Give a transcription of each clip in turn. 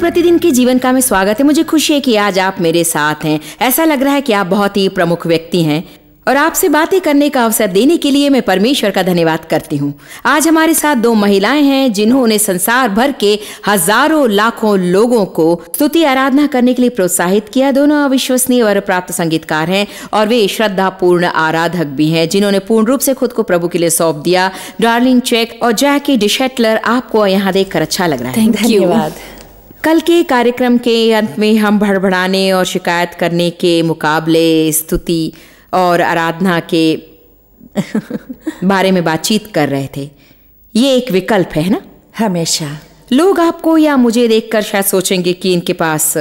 प्रतिदिन के जीवन का में स्वागत है मुझे खुशी है कि आज आप मेरे साथ हैं ऐसा लग रहा है कि आप बहुत ही प्रमुख व्यक्ति हैं और आपसे बातें करने का अवसर देने के लिए मैं परमेश्वर का धन्यवाद करती हूँ आज हमारे साथ दो महिलाएं हैं जिन्होंने संसार भर के हजारों लाखों लोगों को स्तुति आराधना करने के लिए प्रोत्साहित किया दोनों अविश्वसनीय और प्राप्त संगीतकार हैं और वे श्रद्धा पूर्ण आराधक भी हैं जिन्होंने पूर्ण रूप से खुद को प्रभु के लिए सौंप दिया डार्लिंग चेक और जैकी डिशेटलर आपको यहाँ देखकर अच्छा लग रहा है धन्यवाद कल के कार्यक्रम के अंत में हम भड़बड़ाने और शिकायत करने के मुकाबले स्तुति और आराधना के बारे में बातचीत कर रहे थे ये एक विकल्प है ना हमेशा लोग आपको या मुझे देखकर शायद सोचेंगे कि इनके पास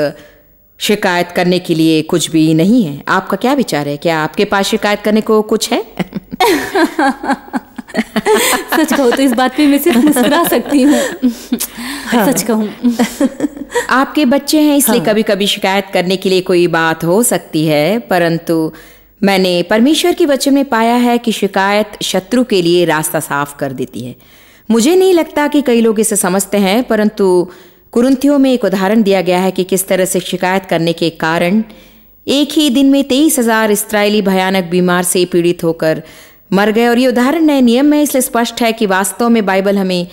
शिकायत करने के लिए कुछ भी नहीं है आपका क्या विचार है क्या आपके पास शिकायत करने को कुछ है सच कहूँ तो इस बात पे मैं सिर्फ मुस्कुरा सकती हूँ हाँ। सच कहूँ आपके बच्चे हैं इसलिए हाँ। कभी कभी शिकायत करने के लिए कोई बात हो सकती है परंतु मैंने परमेश्वर के वचन में पाया है कि शिकायत शत्रु के लिए रास्ता साफ कर देती है मुझे नहीं लगता कि कई लोग इसे समझते हैं परंतु कुरुंथियों में एक उदाहरण दिया गया है कि किस तरह से शिकायत करने के कारण एक ही दिन में तेईस हजार इसराइली भयानक बीमार से पीड़ित होकर मर गए और ये उदाहरण नए नियम में इसलिए स्पष्ट है कि वास्तव में बाइबल हमें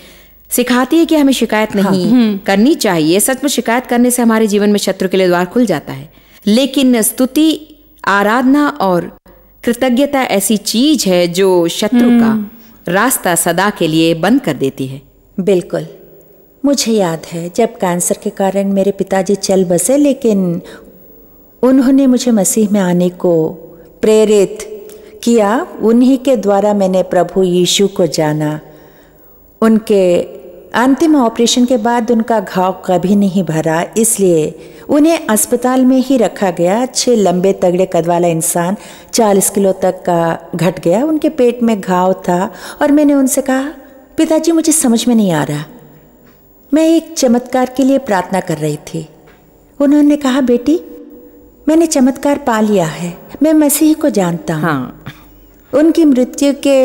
सिखाती है कि हमें शिकायत हाँ। नहीं हाँ, करनी चाहिए सच में शिकायत करने से हमारे जीवन में शत्रु के लिए द्वार खुल जाता है लेकिन स्तुति आराधना और कृतज्ञता ऐसी चीज है जो शत्रु का हम्म। रास्ता सदा के लिए बंद कर देती है बिल्कुल मुझे याद है जब कैंसर के कारण मेरे पिताजी चल बसे लेकिन उन्होंने मुझे मसीह में आने को प्रेरित किया उन्हीं के द्वारा मैंने प्रभु यीशु को जाना उनके अंतिम ऑपरेशन के बाद उनका घाव कभी नहीं भरा इसलिए उन्हें अस्पताल में ही रखा गया अच्छे लंबे तगड़े कद वाला इंसान 40 किलो तक का घट गया उनके पेट में घाव था और मैंने उनसे कहा पिताजी मुझे समझ में नहीं आ रहा मैं एक चमत्कार के लिए प्रार्थना कर रही थी उन्होंने कहा बेटी मैंने चमत्कार पा लिया है मैं मसीह को जानता हूँ हाँ। उनकी मृत्यु के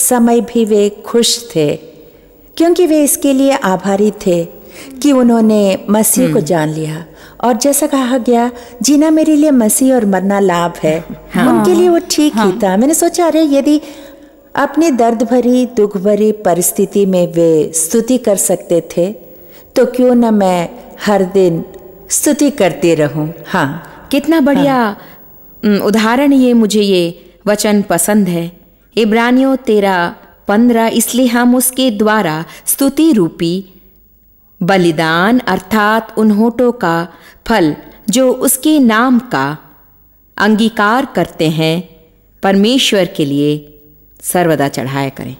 समय भी वे खुश थे क्योंकि वे इसके लिए आभारी थे कि उन्होंने मसीह को हम्म। जान लिया और जैसा कहा गया जीना मेरे लिए मसीह और मरना लाभ है हाँ, उनके लिए वो ठीक हाँ, ही था मैंने सोचा अरे यदि अपनी दर्द भरी दुख भरी परिस्थिति में वे स्तुति कर सकते थे तो क्यों न मैं हर दिन स्तुति करती रहूं हाँ कितना बढ़िया हाँ। उदाहरण ये मुझे ये वचन पसंद है इब्रानियों तेरा पंद्रह इसलिए हम उसके द्वारा स्तुति रूपी बलिदान अर्थात उन होठों का फल जो उसके नाम का अंगीकार करते हैं परमेश्वर के लिए सर्वदा चढ़ाया करें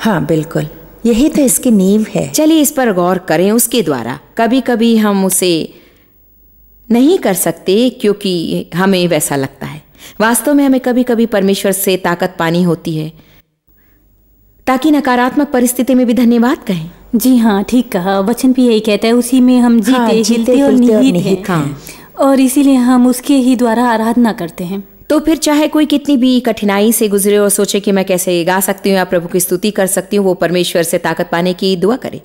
हाँ बिल्कुल यही तो इसकी नींव है चलिए इस पर गौर करें उसके द्वारा कभी कभी हम उसे नहीं कर सकते क्योंकि हमें वैसा लगता है वास्तव में हमें कभी कभी परमेश्वर से ताकत पानी होती है ताकि नकारात्मक परिस्थिति में भी धन्यवाद कहें जी हाँ ठीक कहा वचन भी यही कहता है उसी में हम जीते, हाँ, जीते और निहित हैं हाँ। और इसीलिए हम उसके ही द्वारा आराधना करते हैं तो फिर चाहे कोई कितनी भी कठिनाई से गुजरे और सोचे कि मैं कैसे गा सकती हूँ या प्रभु की स्तुति कर सकती हूँ वो परमेश्वर से ताकत पाने की दुआ करे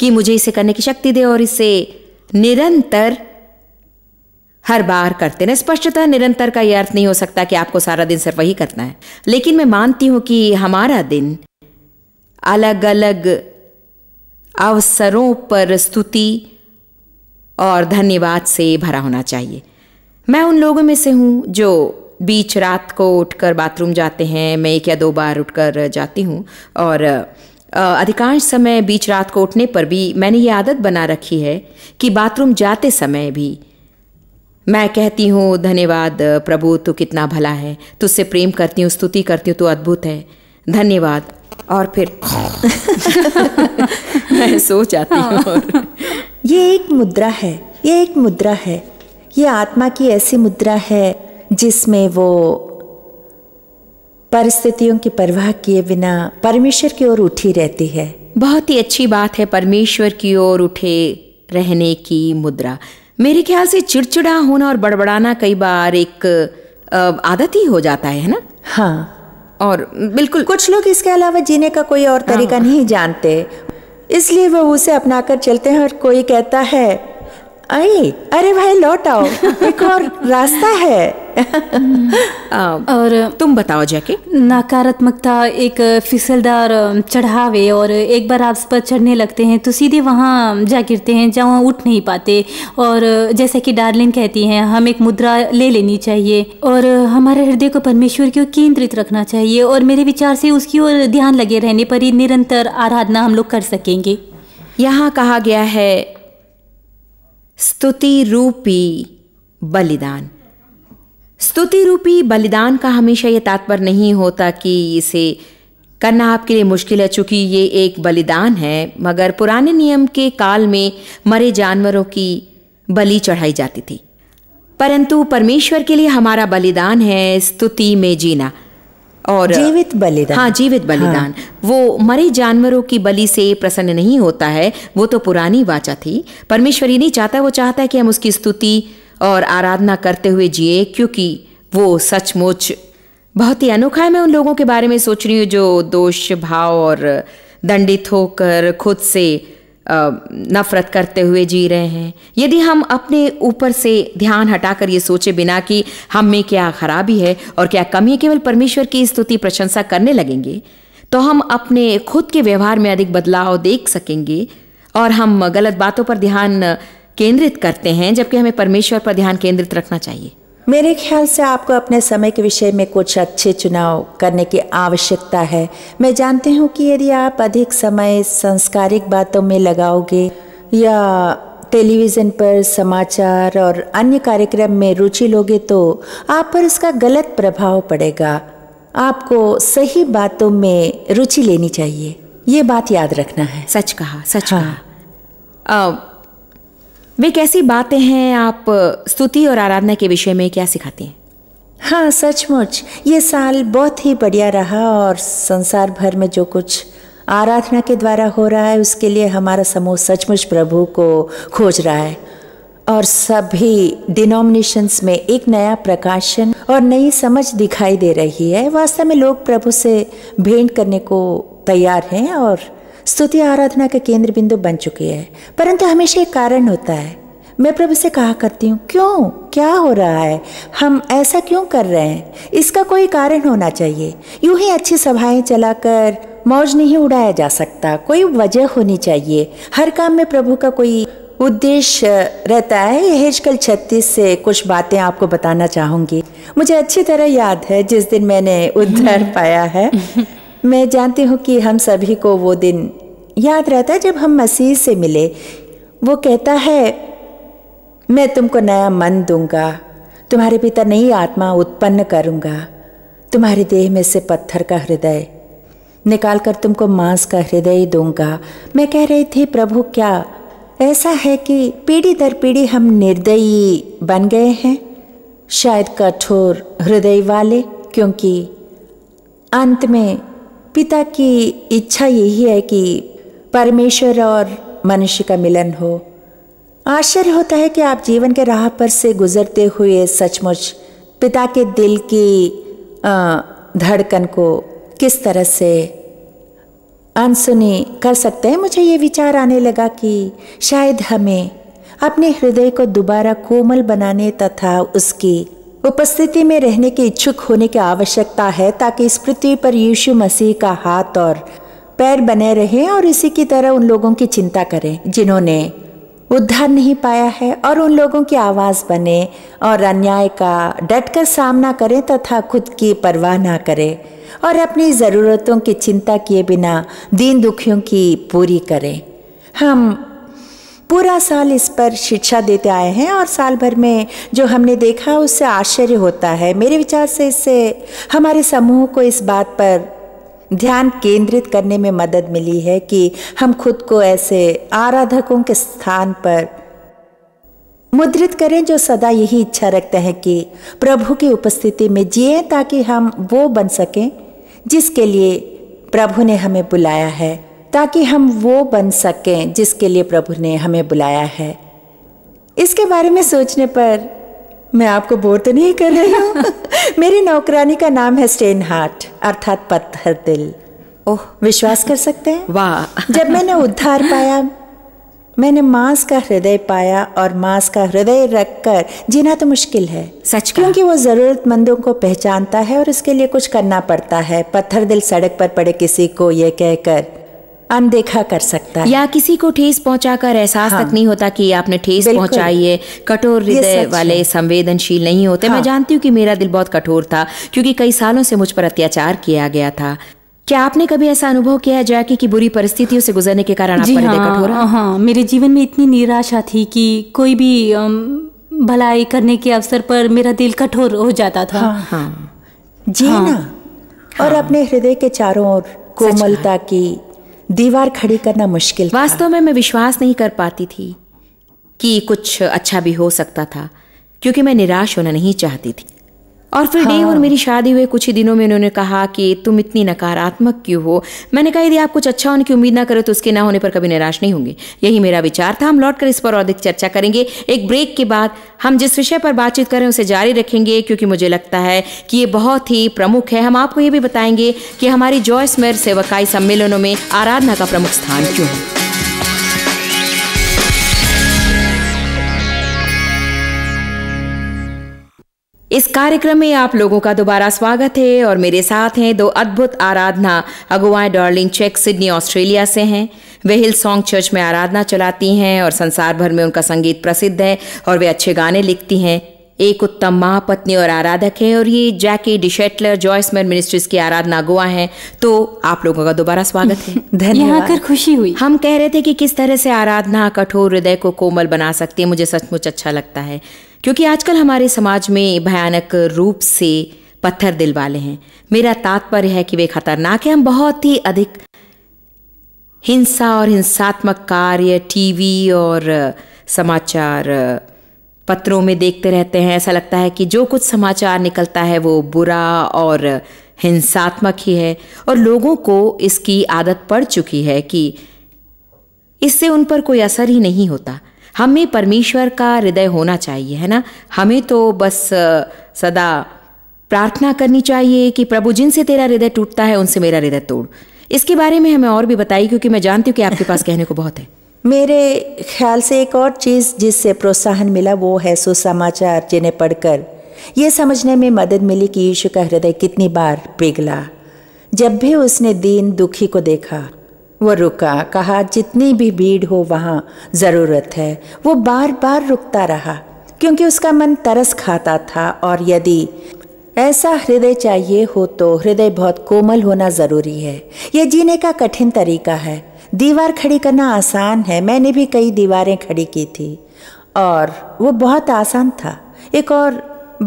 कि मुझे इसे करने की शक्ति दे और इसे निरंतर हर बार करते ना स्पष्टतः निरंतर का यह अर्थ नहीं हो सकता कि आपको सारा दिन सिर्फ वही करना है लेकिन मैं मानती हूँ कि हमारा दिन अलग अलग अवसरों पर स्तुति और धन्यवाद से भरा होना चाहिए मैं उन लोगों में से हूँ जो बीच रात को उठकर बाथरूम जाते हैं मैं एक या दो बार उठकर जाती हूँ और अधिकांश समय बीच रात को उठने पर भी मैंने ये आदत बना रखी है कि बाथरूम जाते समय भी मैं कहती हूँ धन्यवाद प्रभु तू कितना भला है तुझसे प्रेम करती हूँ स्तुति करती हूँ तू अद्भुत है धन्यवाद और फिर मैं सो जाती हूँ हाँ। ये एक मुद्रा है ये एक मुद्रा है ये आत्मा की ऐसी मुद्रा है जिसमें वो परिस्थितियों की परवाह किए बिना परमेश्वर की ओर उठी रहती है बहुत ही अच्छी बात है परमेश्वर की ओर उठे रहने की मुद्रा मेरे ख्याल से चिड़चिड़ा होना और बड़बड़ाना कई बार एक आदत ही हो जाता है ना हाँ और बिल्कुल कुछ लोग इसके अलावा जीने का कोई और तरीका हाँ। नहीं जानते इसलिए वो उसे अपना कर चलते हैं और कोई कहता है अरे अरे भाई लौट आओ एक और रास्ता है और तुम बताओ जाके नकारात्मकता एक फिसलदार चढ़ावे और एक बार आप पर चढ़ने लगते हैं तो सीधे वहाँ जा गिरते हैं जहाँ उठ नहीं पाते और जैसे कि डार्लिन कहती हैं हम एक मुद्रा ले लेनी चाहिए और हमारे हृदय को परमेश्वर की ओर केंद्रित रखना चाहिए और मेरे विचार से उसकी ओर ध्यान लगे रहने पर ही निरंतर आराधना हम लोग कर सकेंगे यहाँ कहा गया है स्तुति रूपी बलिदान स्तुति रूपी बलिदान का हमेशा ये तात्पर्य नहीं होता कि इसे करना आपके लिए मुश्किल है चूंकि ये एक बलिदान है मगर पुराने नियम के काल में मरे जानवरों की बलि चढ़ाई जाती थी परंतु परमेश्वर के लिए हमारा बलिदान है स्तुति में जीना और जीवित बलिदान हाँ जीवित हाँ। बलिदान हाँ। वो मरे जानवरों की बलि से प्रसन्न नहीं होता है वो तो पुरानी वाचा थी परमेश्वर ये नहीं चाहता वो चाहता है कि हम उसकी स्तुति और आराधना करते हुए जिए क्योंकि वो सचमुच बहुत ही अनोखा है मैं उन लोगों के बारे में सोच रही हूँ जो दोष भाव और दंडित होकर खुद से नफ़रत करते हुए जी रहे हैं यदि हम अपने ऊपर से ध्यान हटाकर ये सोचे बिना कि हम में क्या खराबी है और क्या कमी है केवल परमेश्वर की स्तुति प्रशंसा करने लगेंगे तो हम अपने खुद के व्यवहार में अधिक बदलाव देख सकेंगे और हम गलत बातों पर ध्यान केंद्रित करते हैं जबकि हमें परमेश्वर पर ध्यान केंद्रित रखना चाहिए मेरे ख्याल से आपको अपने समय के विषय में कुछ अच्छे चुनाव करने की आवश्यकता है मैं जानती हूँ कि यदि आप अधिक समय संस्कारिक बातों में लगाओगे या टेलीविज़न पर समाचार और अन्य कार्यक्रम में रुचि लोगे तो आप पर उसका गलत प्रभाव पड़ेगा आपको सही बातों में रुचि लेनी चाहिए ये बात याद रखना है सच कहा सच हाँ। कहा वे कैसी बातें हैं आप स्तुति और आराधना के विषय में क्या सिखाती हैं हाँ सचमुच ये साल बहुत ही बढ़िया रहा और संसार भर में जो कुछ आराधना के द्वारा हो रहा है उसके लिए हमारा समूह सचमुच प्रभु को खोज रहा है और सभी डिनोमिनेशंस में एक नया प्रकाशन और नई समझ दिखाई दे रही है वास्तव में लोग प्रभु से भेंट करने को तैयार हैं और स्तुति आराधना का केंद्र बिंदु बन चुकी है परंतु हमेशा एक कारण होता है मैं प्रभु से कहा करती हूँ क्यों क्या हो रहा है हम ऐसा क्यों कर रहे हैं इसका कोई कारण होना चाहिए यूं ही अच्छी सभाएं चलाकर मौज नहीं उड़ाया जा सकता कोई वजह होनी चाहिए हर काम में प्रभु का कोई उद्देश्य रहता है यह कल छत्तीस से कुछ बातें आपको बताना चाहूंगी मुझे अच्छी तरह याद है जिस दिन मैंने उद्धार पाया है मैं जानती हूँ कि हम सभी को वो दिन याद रहता है जब हम मसीह से मिले वो कहता है मैं तुमको नया मन दूंगा तुम्हारे पिता नई आत्मा उत्पन्न करूंगा तुम्हारे देह में से पत्थर का हृदय निकाल कर तुमको मांस का हृदय दूंगा मैं कह रही थी प्रभु क्या ऐसा है कि पीढ़ी दर पीढ़ी हम निर्दयी बन गए हैं शायद कठोर हृदय वाले क्योंकि अंत में पिता की इच्छा यही है कि परमेश्वर और मनुष्य का मिलन हो आश्चर्य होता है कि आप जीवन के राह पर से गुजरते हुए सचमुच पिता के दिल की धड़कन को किस तरह से अनसुनी कर सकते हैं मुझे ये विचार आने लगा कि शायद हमें अपने हृदय को दोबारा कोमल बनाने तथा उसकी उपस्थिति में रहने के इच्छुक होने की आवश्यकता है ताकि इस पृथ्वी पर यीशु मसीह का हाथ और पैर बने रहें और इसी की तरह उन लोगों की चिंता करें जिन्होंने उद्धार नहीं पाया है और उन लोगों की आवाज़ बने और अन्याय का डट कर सामना करें तथा खुद की परवाह ना करें और अपनी ज़रूरतों की चिंता किए बिना दीन दुखियों की पूरी करें हम पूरा साल इस पर शिक्षा देते आए हैं और साल भर में जो हमने देखा उससे आश्चर्य होता है मेरे विचार से इससे हमारे समूह को इस बात पर ध्यान केंद्रित करने में मदद मिली है कि हम खुद को ऐसे आराधकों के स्थान पर मुद्रित करें जो सदा यही इच्छा रखते हैं कि प्रभु की उपस्थिति में जिए ताकि हम वो बन सकें जिसके लिए प्रभु ने हमें बुलाया है ताकि हम वो बन सकें जिसके लिए प्रभु ने हमें बुलाया है इसके बारे में सोचने पर मैं आपको बोर तो नहीं कर रही हूँ मेरी नौकरानी का नाम है स्टेन हार्ट अर्थात पत्थर दिल ओह विश्वास कर सकते हैं वाह जब मैंने उद्धार पाया मैंने मांस का हृदय पाया और मांस का हृदय रखकर जीना तो मुश्किल है सच क्योंकि वो जरूरतमंदों को पहचानता है और उसके लिए कुछ करना पड़ता है पत्थर दिल सड़क पर पड़े किसी को ये कहकर अनदेखा कर सकता है या किसी को ठेस पहुंचाकर एहसास हाँ, तक नहीं होता कि आपने ठेस पहुंचाई है कठोर हृदय वाले संवेदनशील नहीं होते हाँ, मैं जानती हूँ कि मेरा दिल बहुत कठोर था क्योंकि कई सालों से मुझ पर अत्याचार किया गया था क्या आपने कभी ऐसा अनुभव किया है जैकी की बुरी परिस्थितियों से गुजरने के कारण जी हाँ, कठोर हाँ मेरे जीवन में इतनी निराशा थी कि कोई भी भलाई करने के अवसर पर मेरा दिल कठोर हो जाता था हाँ, हाँ, जी हाँ, ना हाँ। और अपने हृदय के चारों ओर कोमलता की दीवार खड़ी करना मुश्किल वास्तव में मैं विश्वास नहीं कर पाती थी कि कुछ अच्छा भी हो सकता था क्योंकि मैं निराश होना नहीं चाहती थी और फिर हाँ। और मेरी शादी हुए कुछ ही दिनों में उन्होंने कहा कि तुम इतनी नकारात्मक क्यों हो मैंने कहा यदि आप कुछ अच्छा होने की उम्मीद ना करो तो उसके ना होने पर कभी निराश नहीं होंगे यही मेरा विचार था हम लौटकर इस पर और अधिक चर्चा करेंगे एक ब्रेक के बाद हम जिस विषय पर बातचीत करें उसे जारी रखेंगे क्योंकि मुझे लगता है कि ये बहुत ही प्रमुख है हम आपको ये भी बताएंगे कि हमारी जॉयस स्मेर सेवकाई सम्मेलनों में आराधना का प्रमुख स्थान क्यों है इस कार्यक्रम में आप लोगों का दोबारा स्वागत है और मेरे साथ हैं दो अद्भुत आराधना अगुवाएं डॉर्लिंग चेक सिडनी ऑस्ट्रेलिया से हैं वे हिल सॉन्ग चर्च में आराधना चलाती हैं और संसार भर में उनका संगीत प्रसिद्ध है और वे अच्छे गाने लिखती हैं एक उत्तम माँ पत्नी और आराधक हैं और ये जैकी डिशेटलर जॉयसमैन मिनिस्ट्रीज की आराधना गुआ हैं तो आप लोगों का दोबारा स्वागत है धन्यवाद कर खुशी हुई हम कह रहे थे कि किस तरह से आराधना कठोर हृदय को कोमल बना सकती है मुझे सचमुच अच्छा लगता है क्योंकि आजकल हमारे समाज में भयानक रूप से पत्थर दिल वाले हैं मेरा तात्पर्य है कि वे खतरनाक हैं हम बहुत ही अधिक हिंसा और हिंसात्मक कार्य टीवी और समाचार पत्रों में देखते रहते हैं ऐसा लगता है कि जो कुछ समाचार निकलता है वो बुरा और हिंसात्मक ही है और लोगों को इसकी आदत पड़ चुकी है कि इससे उन पर कोई असर ही नहीं होता हमें परमेश्वर का हृदय होना चाहिए है ना हमें तो बस सदा प्रार्थना करनी चाहिए कि प्रभु जिनसे तेरा हृदय टूटता है उनसे मेरा हृदय तोड़ इसके बारे में हमें और भी बताइए क्योंकि मैं जानती हूँ कि आपके पास कहने को बहुत है मेरे ख्याल से एक और चीज़ जिससे प्रोत्साहन मिला वो है सुसमाचार जिन्हें पढ़कर ये समझने में मदद मिली कि यीशु का हृदय कितनी बार पिघला जब भी उसने दीन दुखी को देखा वो रुका कहा जितनी भी भीड़ हो वहाँ ज़रूरत है वो बार बार रुकता रहा क्योंकि उसका मन तरस खाता था और यदि ऐसा हृदय चाहिए हो तो हृदय बहुत कोमल होना ज़रूरी है यह जीने का कठिन तरीका है दीवार खड़ी करना आसान है मैंने भी कई दीवारें खड़ी की थी और वो बहुत आसान था एक और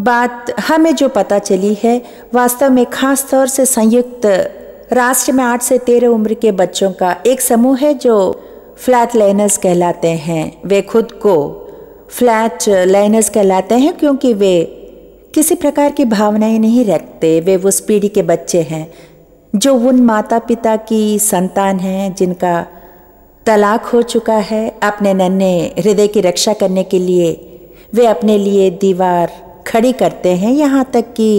बात हमें जो पता चली है वास्तव में खास तौर से संयुक्त राष्ट्र में आठ से तेरह उम्र के बच्चों का एक समूह है जो फ्लैट लाइनर्स कहलाते हैं वे खुद को फ्लैट लाइनर्स कहलाते हैं क्योंकि वे किसी प्रकार की भावनाएं नहीं रखते वे उस पीढ़ी के बच्चे हैं जो उन माता पिता की संतान हैं जिनका तलाक हो चुका है अपने नन्हे हृदय की रक्षा करने के लिए वे अपने लिए दीवार खड़ी करते हैं यहाँ तक कि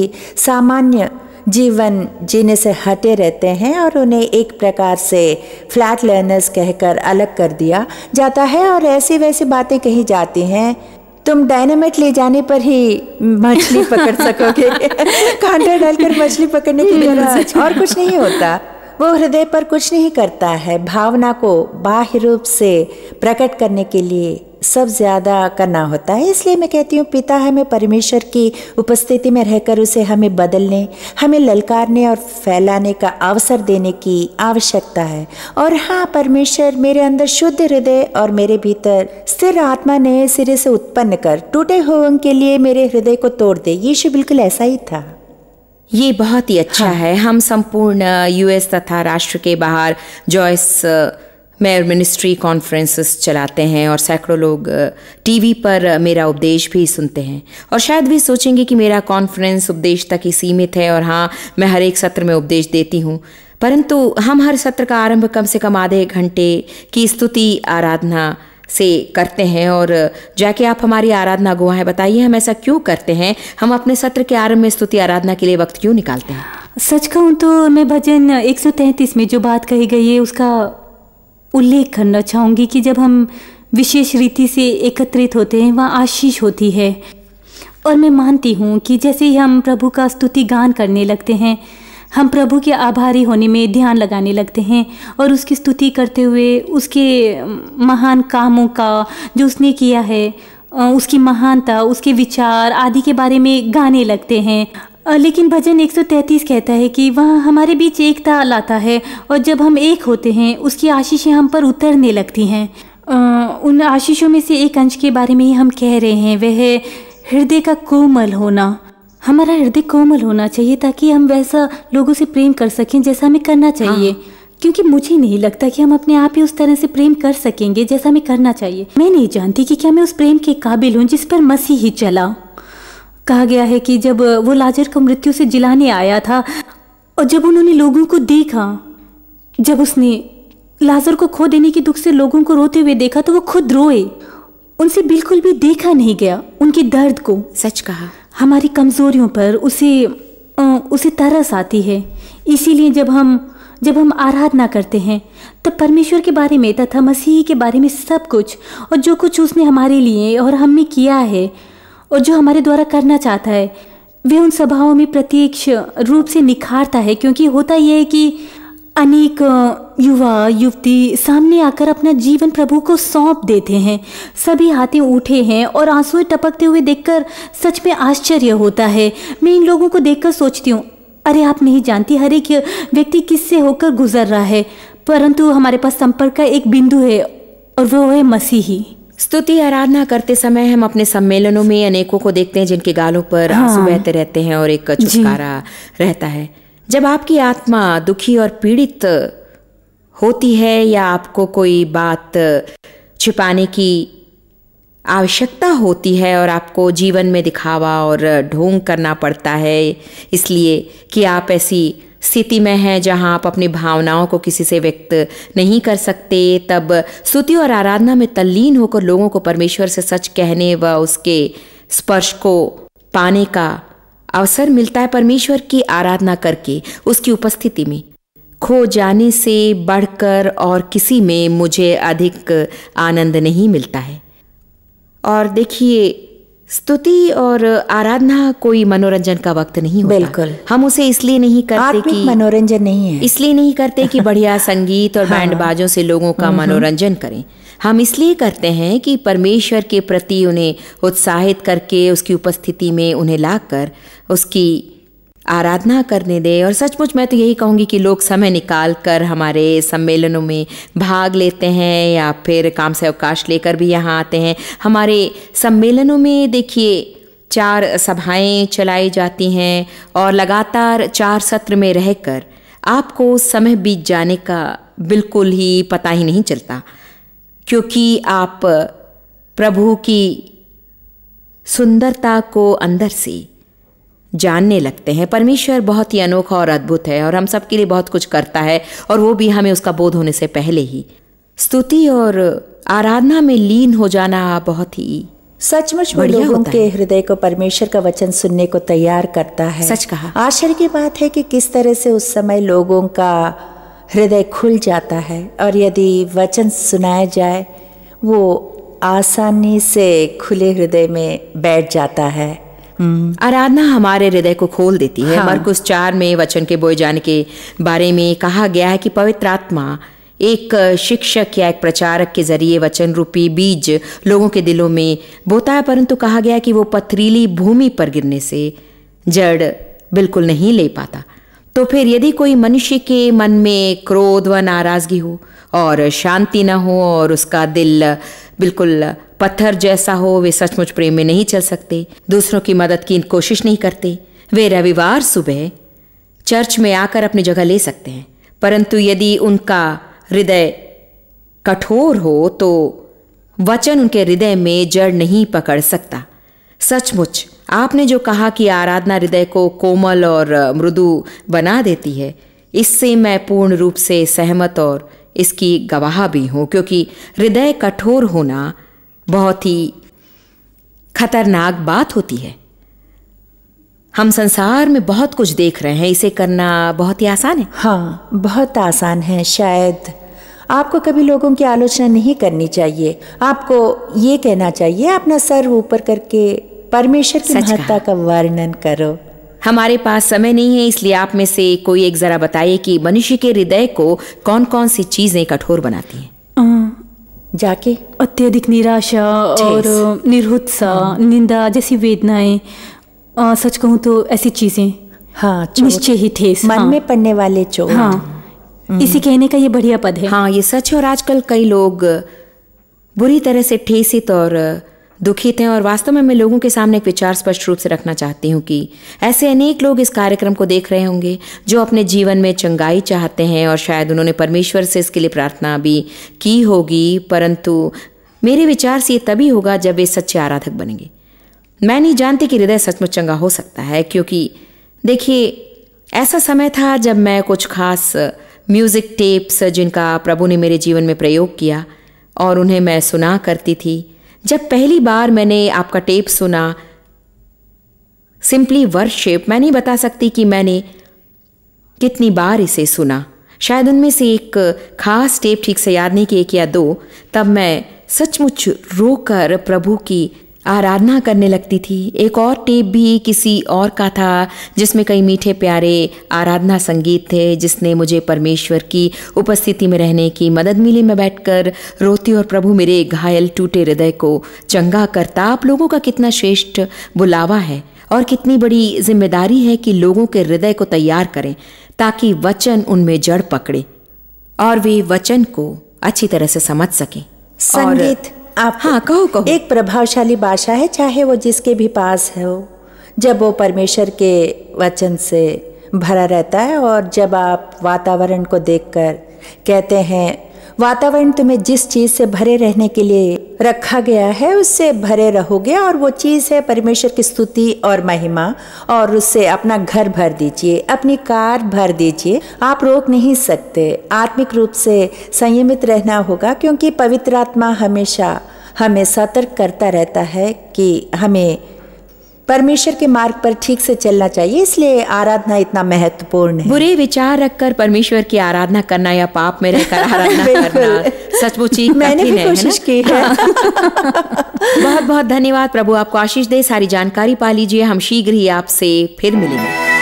सामान्य जीवन जीने से हटे रहते हैं और उन्हें एक प्रकार से फ्लैट लर्नर्स कहकर अलग कर दिया जाता है और ऐसी वैसी बातें कही जाती हैं तुम डायनामाइट ले जाने पर ही मछली पकड़ सकोगे कांटा डालकर मछली पकड़ने की जरूरत और कुछ नहीं होता वो हृदय पर कुछ नहीं करता है भावना को बाह्य रूप से प्रकट करने के लिए सब ज़्यादा करना होता है इसलिए मैं कहती हूँ पिता हमें परमेश्वर की उपस्थिति में रहकर उसे हमें बदलने हमें ललकारने और फैलाने का अवसर देने की आवश्यकता है और हाँ परमेश्वर मेरे अंदर शुद्ध हृदय और मेरे भीतर स्थिर आत्मा नए सिरे से उत्पन्न कर टूटे हुओं के लिए मेरे हृदय को तोड़ दे यीशु बिल्कुल ऐसा ही था ये बहुत ही अच्छा हाँ। है हम संपूर्ण यूएस तथा राष्ट्र के बाहर जॉयस मेयर मिनिस्ट्री कॉन्फ्रेंसेस चलाते हैं और सैकड़ों लोग टीवी पर मेरा उपदेश भी सुनते हैं और शायद भी सोचेंगे कि मेरा कॉन्फ्रेंस उपदेश तक ही सीमित है और हाँ मैं हर एक सत्र में उपदेश देती हूँ परंतु हम हर सत्र का आरंभ कम से कम आधे घंटे की स्तुति आराधना से करते हैं और जाके आप हमारी आराधना गुआ है बताइए हम ऐसा क्यों करते हैं हम अपने सत्र के आरंभ में स्तुति आराधना के लिए वक्त क्यों निकालते हैं सच कहूँ तो मैं भजन 133 में जो बात कही गई है उसका उल्लेख करना चाहूँगी कि जब हम विशेष रीति से एकत्रित होते हैं वह आशीष होती है और मैं मानती हूँ कि जैसे ही हम प्रभु का स्तुति गान करने लगते हैं हम प्रभु के आभारी होने में ध्यान लगाने लगते हैं और उसकी स्तुति करते हुए उसके महान कामों का जो उसने किया है उसकी महानता उसके विचार आदि के बारे में गाने लगते हैं लेकिन भजन 133 कहता है कि वह हमारे बीच एकता लाता है और जब हम एक होते हैं उसकी आशीषें हम पर उतरने लगती हैं उन आशीषों में से एक अंश के बारे में ही हम कह रहे हैं वह है हृदय का कोमल होना हमारा हृदय कोमल होना चाहिए ताकि हम वैसा लोगों से प्रेम कर सकें जैसा हमें करना चाहिए हाँ। क्योंकि मुझे नहीं लगता कि हम अपने आप ही उस तरह से प्रेम कर सकेंगे जैसा हमें करना चाहिए मैं नहीं जानती कि क्या मैं उस प्रेम के काबिल हूँ जिस पर मसीह ही चला कहा गया है कि जब वो लाजर को मृत्यु से जिलाने आया था और जब उन्होंने लोगों को देखा जब उसने लाजर को खो देने के दुख से लोगों को रोते हुए देखा तो वो खुद रोए उनसे बिल्कुल भी देखा नहीं गया उनके दर्द को सच कहा हमारी कमजोरियों पर उसे उसे तरस आती है इसीलिए जब हम जब हम आराधना करते हैं तब तो परमेश्वर के बारे में तथा मसीह के बारे में सब कुछ और जो कुछ उसने हमारे लिए और हमें किया है और जो हमारे द्वारा करना चाहता है वे उन सभाओं में प्रत्यक्ष रूप से निखारता है क्योंकि होता यह है कि अनेक युवा युवती सामने आकर अपना जीवन प्रभु को सौंप देते हैं सभी हाथें उठे हैं और आंसुएं टपकते हुए देखकर सच में आश्चर्य होता है मैं इन लोगों को देखकर सोचती हूँ अरे आप नहीं जानती हर एक व्यक्ति किससे होकर गुजर रहा है परंतु हमारे पास संपर्क का एक बिंदु है और वो है मसीही स्तुति आराधना करते समय हम अपने सम्मेलनों में अनेकों को देखते हैं जिनके गालों पर हाँ। आंसू बहते रहते हैं और एक छुटकारा रहता है जब आपकी आत्मा दुखी और पीड़ित होती है या आपको कोई बात छिपाने की आवश्यकता होती है और आपको जीवन में दिखावा और ढोंग करना पड़ता है इसलिए कि आप ऐसी स्थिति में हैं जहां आप अपनी भावनाओं को किसी से व्यक्त नहीं कर सकते तब स्तुति और आराधना में तल्लीन होकर लोगों को परमेश्वर से सच कहने व उसके स्पर्श को पाने का अवसर मिलता है परमेश्वर की आराधना करके उसकी उपस्थिति में खो जाने से बढ़कर और किसी में मुझे अधिक आनंद नहीं मिलता है और देखिए स्तुति और आराधना कोई मनोरंजन का वक्त नहीं होता बिल्कुल हम उसे इसलिए नहीं करते कि मनोरंजन नहीं है इसलिए नहीं करते कि बढ़िया संगीत और हाँ। बैंड बाजों से लोगों का हम्म, हम्म। मनोरंजन करें हम इसलिए करते हैं कि परमेश्वर के प्रति उन्हें उत्साहित करके उसकी उपस्थिति में उन्हें लाकर उसकी आराधना करने दें और सचमुच मैं तो यही कहूँगी कि लोग समय निकाल कर हमारे सम्मेलनों में भाग लेते हैं या फिर काम से अवकाश लेकर भी यहाँ आते हैं हमारे सम्मेलनों में देखिए चार सभाएं चलाई जाती हैं और लगातार चार सत्र में रहकर आपको समय बीत जाने का बिल्कुल ही पता ही नहीं चलता क्योंकि आप प्रभु की सुंदरता को अंदर से जानने लगते हैं परमेश्वर बहुत ही अनोखा और अद्भुत है और हम सबके लिए बहुत कुछ करता है और वो भी हमें उसका बोध होने से पहले ही स्तुति और आराधना में लीन हो जाना बहुत ही सचमुच बढ़िया लोगों के हृदय को परमेश्वर का वचन सुनने को तैयार करता है सच कहा आश्चर्य की बात है कि किस तरह से उस समय लोगों का हृदय खुल जाता है और यदि वचन सुनाया जाए वो आसानी से खुले हृदय में बैठ जाता है हम्म। आराधना हमारे हृदय को खोल देती है हाँ। मरकुस चार में वचन के बोए जाने के बारे में कहा गया है कि पवित्र आत्मा एक शिक्षक या एक प्रचारक के जरिए वचन रूपी बीज लोगों के दिलों में बोता है परंतु कहा गया कि वो पथरीली भूमि पर गिरने से जड़ बिल्कुल नहीं ले पाता तो फिर यदि कोई मनुष्य के मन में क्रोध व नाराजगी हो और शांति न हो और उसका दिल बिल्कुल पत्थर जैसा हो वे सचमुच प्रेम में नहीं चल सकते दूसरों की मदद की कोशिश नहीं करते वे रविवार सुबह चर्च में आकर अपनी जगह ले सकते हैं परंतु यदि उनका हृदय कठोर हो तो वचन उनके हृदय में जड़ नहीं पकड़ सकता सचमुच आपने जो कहा कि आराधना हृदय को कोमल और मृदु बना देती है इससे मैं पूर्ण रूप से सहमत और इसकी गवाह भी हूँ क्योंकि हृदय कठोर होना बहुत ही खतरनाक बात होती है हम संसार में बहुत कुछ देख रहे हैं इसे करना बहुत ही आसान है हाँ बहुत आसान है शायद आपको कभी लोगों की आलोचना नहीं करनी चाहिए आपको ये कहना चाहिए अपना सर ऊपर करके परमेश्वर की महत्ता का वर्णन करो हमारे पास समय नहीं है इसलिए आप में से कोई एक जरा बताइए कि मनुष्य के हृदय को कौन कौन सी चीजें कठोर बनाती हैं अं, जाके अत्यधिक निराशा और निरुत्साह निंदा जैसी वेदनाएं सच कहूँ तो ऐसी चीजें हाँ निश्चय ही थे मन हाँ, में पड़ने वाले चो हाँ हम्म। इसी कहने का ये बढ़िया पद है हाँ ये सच है और आजकल कई लोग बुरी तरह से ठेसित और दुखित हैं और वास्तव में मैं लोगों के सामने एक विचार स्पष्ट रूप से रखना चाहती हूँ कि ऐसे अनेक लोग इस कार्यक्रम को देख रहे होंगे जो अपने जीवन में चंगाई चाहते हैं और शायद उन्होंने परमेश्वर से इसके लिए प्रार्थना भी की होगी परंतु मेरे विचार से ये तभी होगा जब वे सच्चे आराधक बनेंगे मैं नहीं जानती कि हृदय सचमुच चंगा हो सकता है क्योंकि देखिए ऐसा समय था जब मैं कुछ खास म्यूज़िक टेप्स जिनका प्रभु ने मेरे जीवन में प्रयोग किया और उन्हें मैं सुना करती थी जब पहली बार मैंने आपका टेप सुना सिंपली वर्शिप मैं नहीं बता सकती कि मैंने कितनी बार इसे सुना शायद उनमें से एक खास टेप ठीक से याद नहीं कि एक या दो तब मैं सचमुच रोकर प्रभु की आराधना करने लगती थी एक और टेप भी किसी और का था जिसमें कई मीठे प्यारे आराधना संगीत थे जिसने मुझे परमेश्वर की उपस्थिति में रहने की मदद मिली मैं बैठकर रोती और प्रभु मेरे घायल टूटे हृदय को चंगा करता आप लोगों का कितना श्रेष्ठ बुलावा है और कितनी बड़ी जिम्मेदारी है कि लोगों के हृदय को तैयार करें ताकि वचन उनमें जड़ पकड़े और वे वचन को अच्छी तरह से समझ सकें संगीत आप हाँ कहो कहो एक प्रभावशाली भाषा है चाहे वो जिसके भी पास हो जब वो परमेश्वर के वचन से भरा रहता है और जब आप वातावरण को देखकर कहते हैं वातावरण तुम्हें जिस चीज़ से भरे रहने के लिए रखा गया है उससे भरे रहोगे और वो चीज़ है परमेश्वर की स्तुति और महिमा और उससे अपना घर भर दीजिए अपनी कार भर दीजिए आप रोक नहीं सकते आत्मिक रूप से संयमित रहना होगा क्योंकि पवित्र आत्मा हमेशा हमें सतर्क करता रहता है कि हमें परमेश्वर के मार्ग पर ठीक से चलना चाहिए इसलिए आराधना इतना महत्वपूर्ण है बुरे विचार रखकर परमेश्वर की आराधना करना या पाप में रहकर आराधना करना सचमुच ही मैंने भी कोशिश की है हाँ। बहुत बहुत धन्यवाद प्रभु आपको आशीष दे सारी जानकारी पा लीजिए हम शीघ्र ही आपसे फिर मिलेंगे